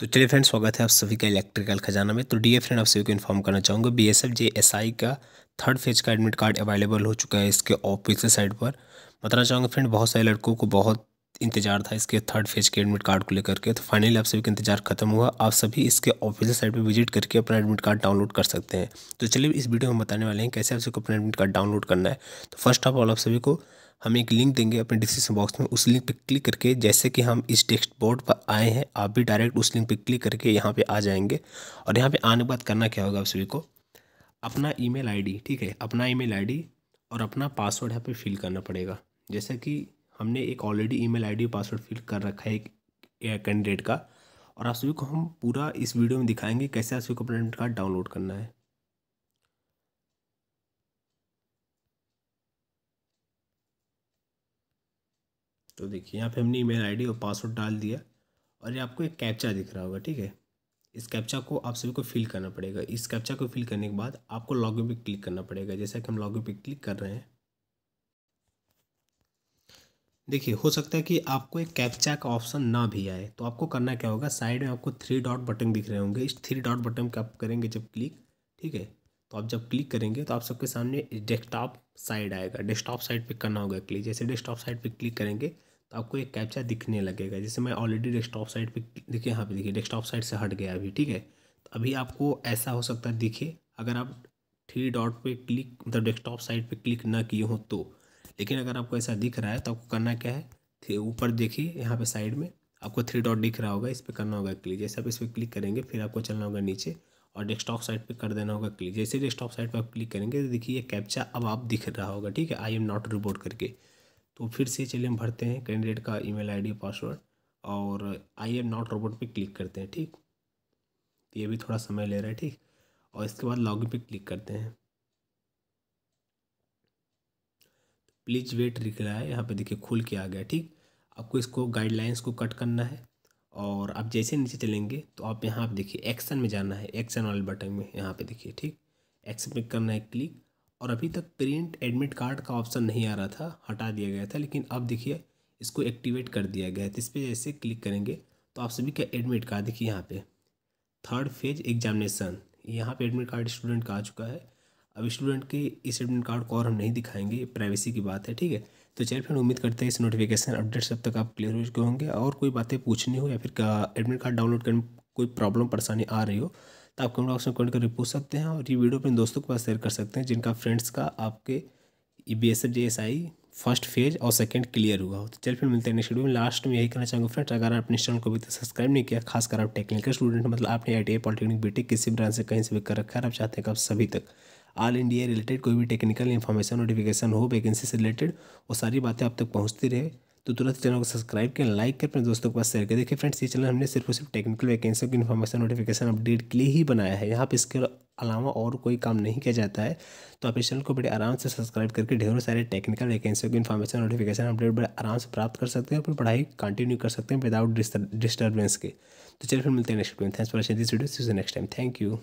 तो चलिए फ्रेंड स्वागत है आप सभी का इलेक्ट्रिकल खजाना में तो डी फ्रेंड आप सभी को इन्फॉर्म करना चाहूँगा B S F J S I का थर्ड फेज का एडमिट कार्ड अवेलेबल हो चुका है इसके ऑफिस साइड पर बताना चाहूँगा फ्रेंड बहुत सारे लड़कों को बहुत इंतजार था इसके थर्ड फेज के एडमिट कार्ड को लेकर के तो फाइनली आप सभी का इंतजार खत्म हुआ आप सभी इसके ऑफिसियल साइट पर विजिट करके अपना एडमिट कार्ड डाउनलोड कर सकते हैं तो चलिए इस वीडियो में बताने वाले हैं कैसे आप सबको अपना एडमिट कार्ड डाउनलोड करना है तो फर्स्ट ऑफ ऑल आप सभी को हम एक लिंक देंगे अपने डिस्क्रिप्शन बॉक्स में उस लिंक पर क्लिक करके जैसे कि हम इस टेक्स्ट बोर्ड पर आए हैं आप भी डायरेक्ट उस लिंक पर क्लिक करके यहाँ पर आ जाएंगे और यहाँ पर आने के बाद करना क्या होगा आप सभी को अपना ईमेल आईडी ठीक है अपना ईमेल आईडी और अपना पासवर्ड यहाँ पर फिल करना पड़ेगा जैसे कि हमने एक already email ID password fill कर रखा है एक कैंडिडेट का और आप सभी को हम पूरा इस वीडियो में दिखाएंगे कैसे आप सभी को अपना कार्ड डाउनलोड करना है तो देखिए यहाँ पे हमने ईमेल आईडी और पासवर्ड डाल दिया और ये आपको एक कैप्चा दिख रहा होगा ठीक है इस कैप्चा को आप सभी को फिल करना पड़ेगा इस कैप्चा को फिल करने के बाद आपको लॉगिन पे क्लिक करना पड़ेगा जैसा कि हम लॉगिन पे क्लिक कर रहे हैं देखिए हो सकता है कि आपको एक कैप्चा का ऑप्शन ना भी आए तो आपको करना क्या होगा साइड में आपको थ्री डॉट बटन दिख रहे होंगे इस थ्री डॉट बटन का आप करेंगे जब क्लिक ठीक है तो आप जब क्लिक करेंगे तो आप सबके सामने डेस्कटॉप साइड आएगा डेस्कटॉप साइड पे करना होगा क्लिक जैसे डेस्कटॉप साइड पे क्लिक करेंगे तो आपको एक कैप्चा दिखने लगेगा जैसे मैं ऑलरेडी डेस्कटॉप साइड पे देखिए यहाँ पे देखिए डेस्कटॉप साइड से हट गया अभी ठीक है तो अभी आपको ऐसा हो सकता है दिखे अगर आप थ्री डॉट पे क्लिक मतलब डेस्कटॉप साइड पे क्लिक ना किए हो तो लेकिन अगर आपको ऐसा दिख रहा है तो आपको करना क्या है ऊपर देखिए यहाँ पे साइड में आपको थ्री डॉट दिख रहा होगा इस पर करना होगा क्लिक जैसे आप इस पर क्लिक करेंगे फिर आपको चलना होगा नीचे और डेस्कटॉप साइट पे कर देना होगा क्लिक जैसे डेस्कटॉप साइट पे आप क्लिक करेंगे तो देखिए ये कैप्चा अब आप दिख रहा होगा ठीक है आई एम नॉट रिपोर्ट करके तो फिर से चलिए हम भरते हैं कैंडिडेट का ईमेल आईडी पासवर्ड और आई एम नॉट रोबोट पे क्लिक करते हैं ठीक तो ये भी थोड़ा समय ले रहा है ठीक और इसके बाद लॉग पे क्लिक करते हैं प्लीज वेट लिख रहा है यहाँ पे देखिए खुल के आ गया ठीक आपको इसको गाइडलाइंस को कट करना है और आप जैसे नीचे चलेंगे तो आप यहाँ पर देखिए एक्शन में जाना है एक्शन वाले बटन में यहाँ पे देखिए ठीक एक्शन पे करना है क्लिक और अभी तक प्रिंट एडमिट कार्ड का ऑप्शन नहीं आ रहा था हटा दिया गया था लेकिन अब देखिए इसको एक्टिवेट कर दिया गया है तो इस पर जैसे क्लिक करेंगे तो आप सभी का एडमिट कार्ड देखिए यहाँ पे थर्ड फेज एग्जामिनेशन यहाँ पे एडमिट कार्ड स्टूडेंट का आ चुका है अब स्टूडेंट के इस एडमिट कार्ड को और हम नहीं दिखाएंगे प्राइवेसी की बात है ठीक है तो चलिए फ्रेंड उम्मीद करते हैं इस नोटिफिकेशन अपडेट सब तक आप क्लियर हो चुके होंगे और कोई बातें पूछनी हो या फिर एडमिट कार्ड डाउनलोड करने कोई प्रॉब्लम परेशानी आ रही हो तो आप कमेंट बॉक्स में कमेंट करके पूछ सकते हैं और ये वीडियो अपने दोस्तों के पास शेयर कर सकते हैं जिनका फ्रेंड्स का आपके E B S S I first phase और सेकंड क्लियर हुआ हो तो चल फिर मिलते हैं नेक्स्ट वीडियो में लास्ट में यही कहना चाहूँगा फ्रेंड्स अगर आपने चैनल को अभी तक सब्सक्राइब नहीं किया खासकर आप टेक्निकल स्टूडेंट मतलब आपने आई टी आई पॉलिटेक्निक बेटे किसी ब्रांच से कहीं से भी कर रखा है आप चाहते हैं कि आप सभी तक ऑल इंडिया रिलेटेड कोई भी टेक्निकल इन्फॉर्मेशन नोटिफिकेशन हो वैकेंसी से रिलेटेड वो सारी बातें आप तक पहुँचती रहे तो तुरंत चैनल को सब्सक्राइब करें लाइक करें अपने दोस्तों के पास शेयर करें देखिए फ्रेंड्स ये चैनल हमने सिर्फ और सिर्फ टेक्निकल वैकेंसी की इन्फॉर्मेशन नोटिफिकेशन अपडेट के लिए ही बनाया है यहाँ पर इसके अलावा और कोई काम नहीं किया जाता है तो आप इस चैनल को बड़े आराम से सब्सक्राइब करके ढेरों सारे टेक्निकल वैकेंसियों की इन्फॉर्मेशन नोटिफिकेशन अपडेट बड़े आराम से प्राप्त कर सकते हैं अपनी पढ़ाई कंटिन्यू कर सकते हैं विदाउट डिस्टर्बेंस के तो चलिए फिर मिलते हैं next video thanks for watching this video next time thank you